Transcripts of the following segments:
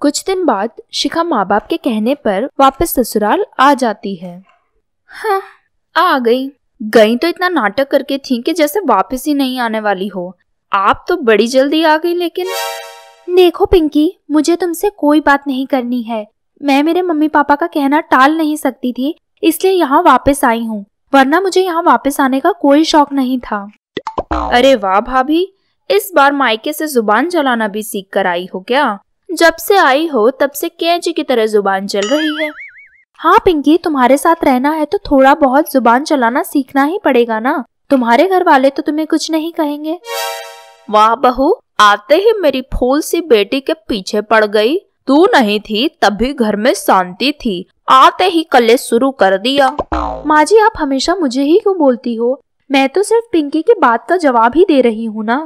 कुछ दिन बाद शिखा माँ बाप के कहने पर वापस ससुराल आ जाती है हाँ आ गई गई तो इतना नाटक करके थी कि जैसे वापस ही नहीं आने वाली हो आप तो बड़ी जल्दी आ गई लेकिन देखो पिंकी मुझे तुमसे कोई बात नहीं करनी है मैं मेरे मम्मी पापा का कहना टाल नहीं सकती थी इसलिए यहाँ वापस आई हूँ वरना मुझे यहाँ वापस आने का कोई शौक नहीं था अरे वाह भाभी इस बार मायके से जुबान चलाना भी सीख कर आई हो क्या जब से आई हो तब से कैंची की तरह जुबान चल रही है हाँ पिंकी तुम्हारे साथ रहना है तो थोड़ा बहुत जुबान चलाना सीखना ही पड़ेगा ना तुम्हारे घर वाले तो तुम्हें कुछ नहीं कहेंगे वाह बहू आते ही मेरी फूल सी बेटी के पीछे पड़ गई तू नहीं थी तभी घर में शांति थी आते ही कले शुरू कर दिया माँ जी आप हमेशा मुझे ही क्यों बोलती हो मैं तो सिर्फ पिंकी की बात का जवाब ही दे रही हूँ ना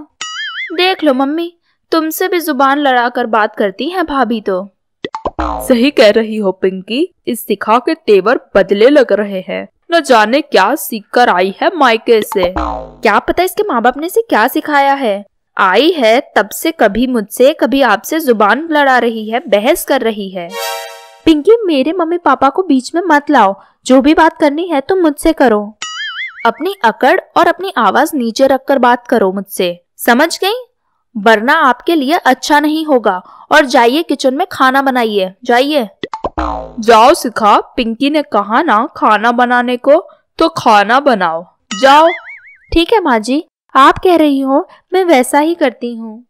देख लो मम्मी तुमसे भी जुबान लड़ाकर बात करती हैं भाभी तो सही कह रही हो पिंकी इस सिखा के तेवर बदले लग रहे हैं न जाने क्या सीख कर आई है मायके से क्या पता इसके माँ बाप ने इसे क्या सिखाया है आई है तब से कभी मुझसे कभी आपसे जुबान लड़ा रही है बहस कर रही है पिंकी मेरे मम्मी पापा को बीच में मत लाओ जो भी बात करनी है तुम मुझसे करो अपनी अकड़ और अपनी आवाज नीचे रखकर बात करो मुझसे समझ गई वरना आपके लिए अच्छा नहीं होगा और जाइए किचन में खाना बनाइए जाइए जाओ सिखा पिंकी ने कहा ना खाना बनाने को तो खाना बनाओ जाओ ठीक है माँ जी आप कह रही हो मैं वैसा ही करती हूँ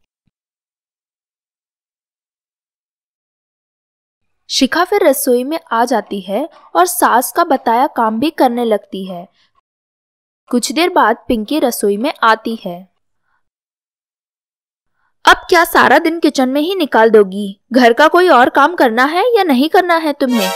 शिखा फिर रसोई में आ जाती है और सास का बताया काम भी करने लगती है कुछ देर बाद पिंकी रसोई में आती है अब क्या सारा दिन किचन में ही निकाल दोगी घर का कोई और काम करना है या नहीं करना है तुम्हें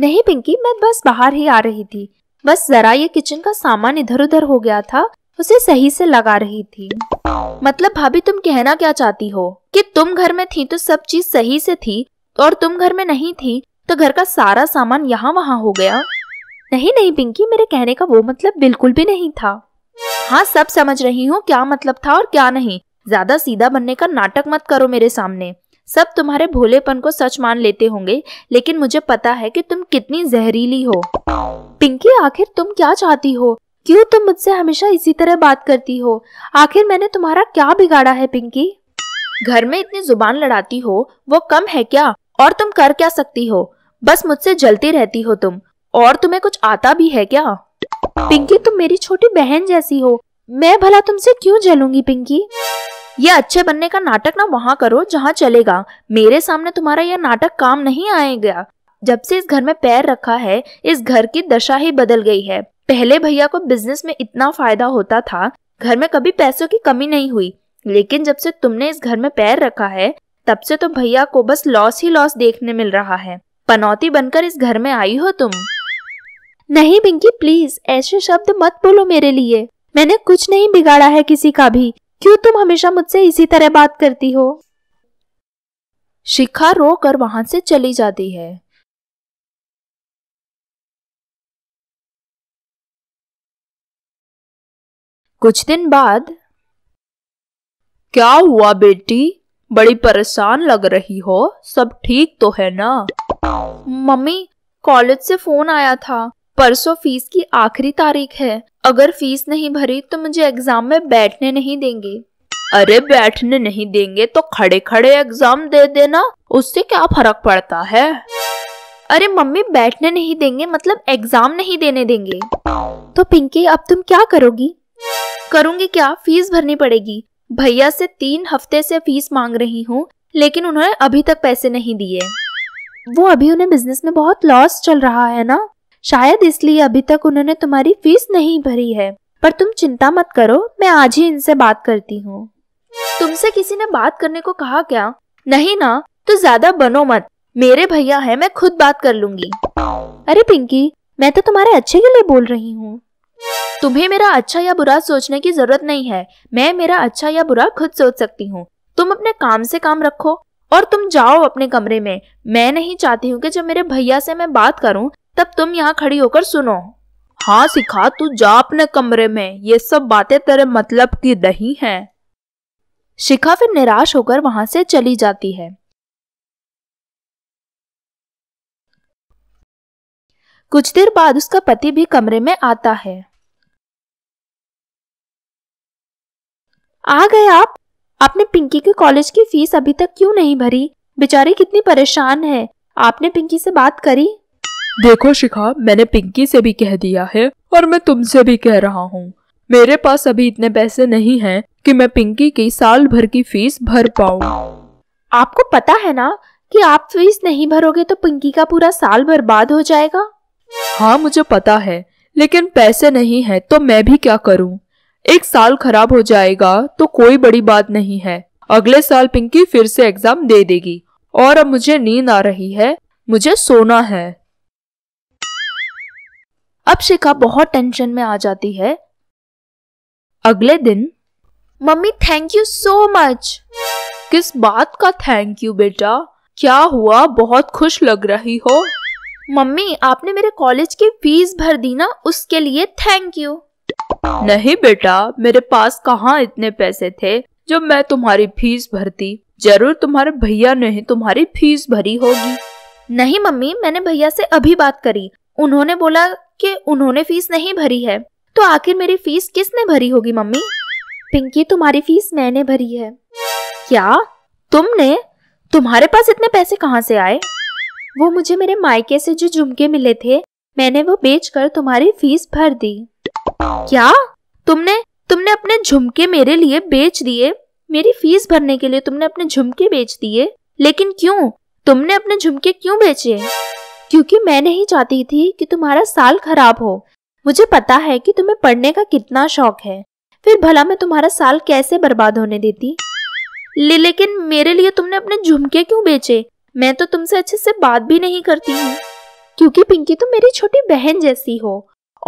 नहीं पिंकी मैं बस बाहर ही आ रही थी बस जरा ये किचन का सामान इधर उधर हो गया था उसे सही से लगा रही थी मतलब भाभी तुम कहना क्या चाहती हो कि तुम घर में थी तो सब चीज सही से थी और तुम घर में नहीं थी तो घर का सारा सामान यहाँ वहाँ हो गया नहीं नहीं पिंकी मेरे कहने का वो मतलब बिल्कुल भी नहीं था हाँ सब समझ रही हूँ क्या मतलब था और क्या नहीं ज्यादा सीधा बनने का नाटक मत करो मेरे सामने सब तुम्हारे भोलेपन को सच मान लेते होंगे लेकिन मुझे पता है कि तुम कितनी जहरीली हो पिंकी आखिर तुम क्या चाहती हो क्यों तुम मुझसे हमेशा इसी तरह बात करती हो आखिर मैंने तुम्हारा क्या बिगाड़ा है पिंकी घर में इतनी जुबान लड़ाती हो वो कम है क्या और तुम कर क्या सकती हो बस मुझसे जलती रहती हो तुम और तुम्हें कुछ आता भी है क्या पिंकी तुम मेरी छोटी बहन जैसी हो मैं भला तुमसे क्यों जलूंगी पिंकी ये अच्छे बनने का नाटक ना वहाँ करो जहाँ चलेगा मेरे सामने तुम्हारा यह नाटक काम नहीं आएगा जब से इस घर में पैर रखा है इस घर की दशा ही बदल गई है पहले भैया को बिजनेस में इतना फायदा होता था घर में कभी पैसों की कमी नहीं हुई लेकिन जब से तुमने इस घर में पैर रखा है तब से तो भैया को बस लॉस ही लॉस देखने मिल रहा है पनौती बनकर इस घर में आई हो तुम नहीं पिंकी प्लीज ऐसे शब्द मत बोलो मेरे लिए मैंने कुछ नहीं बिगाड़ा है किसी का भी क्यों तुम हमेशा मुझसे इसी तरह बात करती हो शिखा रो कर वहां से चली जाती है कुछ दिन बाद क्या हुआ बेटी बड़ी परेशान लग रही हो सब ठीक तो है ना मम्मी कॉलेज से फोन आया था परसों फीस की आखिरी तारीख है अगर फीस नहीं भरी तो मुझे एग्जाम में बैठने नहीं देंगे अरे बैठने नहीं देंगे तो खड़े खड़े एग्जाम दे देना उससे क्या फर्क पड़ता है अरे मम्मी बैठने नहीं देंगे मतलब एग्जाम नहीं देने देंगे तो पिंकी अब तुम क्या करोगी करूंगी क्या फीस भरनी पड़ेगी भैया से तीन हफ्ते से फीस मांग रही हूँ लेकिन उन्होंने अभी तक पैसे नहीं दिए वो अभी उन्हें बिजनेस में बहुत लॉस चल रहा है ना शायद इसलिए अभी तक उन्होंने तुम्हारी फीस नहीं भरी है पर तुम चिंता मत करो मैं आज ही इनसे बात करती हूँ तुमसे किसी ने बात करने को कहा क्या नहीं ना तो ज्यादा बनो मत मेरे भैया है मैं खुद बात कर लूंगी अरे पिंकी मैं तो तुम्हारे अच्छे के लिए बोल रही हूँ तुम्हें मेरा अच्छा या बुरा सोचने की जरूरत नहीं है मैं मेरा अच्छा या बुरा खुद सोच सकती हूँ तुम अपने काम से काम रखो और तुम जाओ अपने कमरे में मैं नहीं चाहती हूँ कि जब मेरे भैया से मैं बात करूँ तब तुम यहाँ खड़ी होकर सुनो हाँ सिखा तू जा अपने कमरे में ये सब बातें तेरे मतलब की नहीं है शिखा फिर निराश होकर वहां से चली जाती है कुछ देर बाद उसका पति भी कमरे में आता है आ गए आप आपने पिंकी के कॉलेज की फीस अभी तक क्यों नहीं भरी बेचारी कितनी परेशान है आपने पिंकी से बात करी देखो शिखा मैंने पिंकी से भी कह दिया है और मैं तुमसे भी कह रहा हूँ मेरे पास अभी इतने पैसे नहीं हैं कि मैं पिंकी की साल भर की फीस भर पाऊँ आपको पता है ना कि आप फीस नहीं भरोगे तो पिंकी का पूरा साल बर्बाद हो जाएगा हाँ मुझे पता है लेकिन पैसे नहीं है तो मैं भी क्या करूँ एक साल खराब हो जाएगा तो कोई बड़ी बात नहीं है अगले साल पिंकी फिर से एग्जाम दे देगी और अब मुझे नींद आ रही है मुझे सोना है अब शिखा बहुत टेंशन में आ जाती है अगले दिन mummy thank you so much किस बात का थैंक यू बेटा क्या हुआ बहुत खुश लग रही हो मम्मी आपने मेरे कॉलेज की फीस भर दी ना उसके लिए थैंक यू नहीं बेटा मेरे पास कहाँ इतने पैसे थे जो मैं तुम्हारी फीस भरती जरूर तुम्हारे भैया ने तुम्हारी फीस भरी होगी नहीं मम्मी मैंने भैया से अभी बात करी उन्होंने बोला कि उन्होंने फीस नहीं भरी है तो आखिर मेरी फीस किसने भरी होगी मम्मी पिंकी तुम्हारी फीस मैंने भरी है क्या तुमने तुम्हारे पास इतने पैसे कहाँ से आए वो मुझे मेरे मायके से जो झुमके मिले थे मैंने वो बेचकर तुम्हारी फीस भर दी क्या तुमने तुमने अपने झुमके मेरे लिए बेच दिए मेरी फीस भरने के लिए तुमने अपने झुमके बेच दिए लेकिन क्यों तुमने अपने झुमके क्यों बेचे क्योंकि मैं नहीं चाहती थी कि तुम्हारा साल खराब हो मुझे पता है कि तुम्हें पढ़ने का कितना शौक है फिर भला मैं तुम्हारा साल कैसे बर्बाद होने देती ले लेकिन मेरे लिए तुमने अपने झुमके क्यों बेचे मैं तो तुमसे अच्छे से बात भी नहीं करती हूँ क्योंकि पिंकी तुम मेरी छोटी बहन जैसी हो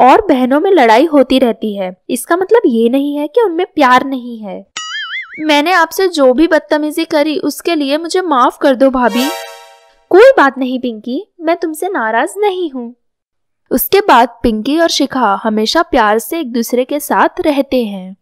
और बहनों में लड़ाई होती रहती है इसका मतलब ये नहीं है कि उनमें प्यार नहीं है मैंने आपसे जो भी बदतमीजी करी उसके लिए मुझे माफ कर दो भाभी कोई बात नहीं पिंकी मैं तुमसे नाराज नहीं हूँ उसके बाद पिंकी और शिखा हमेशा प्यार से एक दूसरे के साथ रहते हैं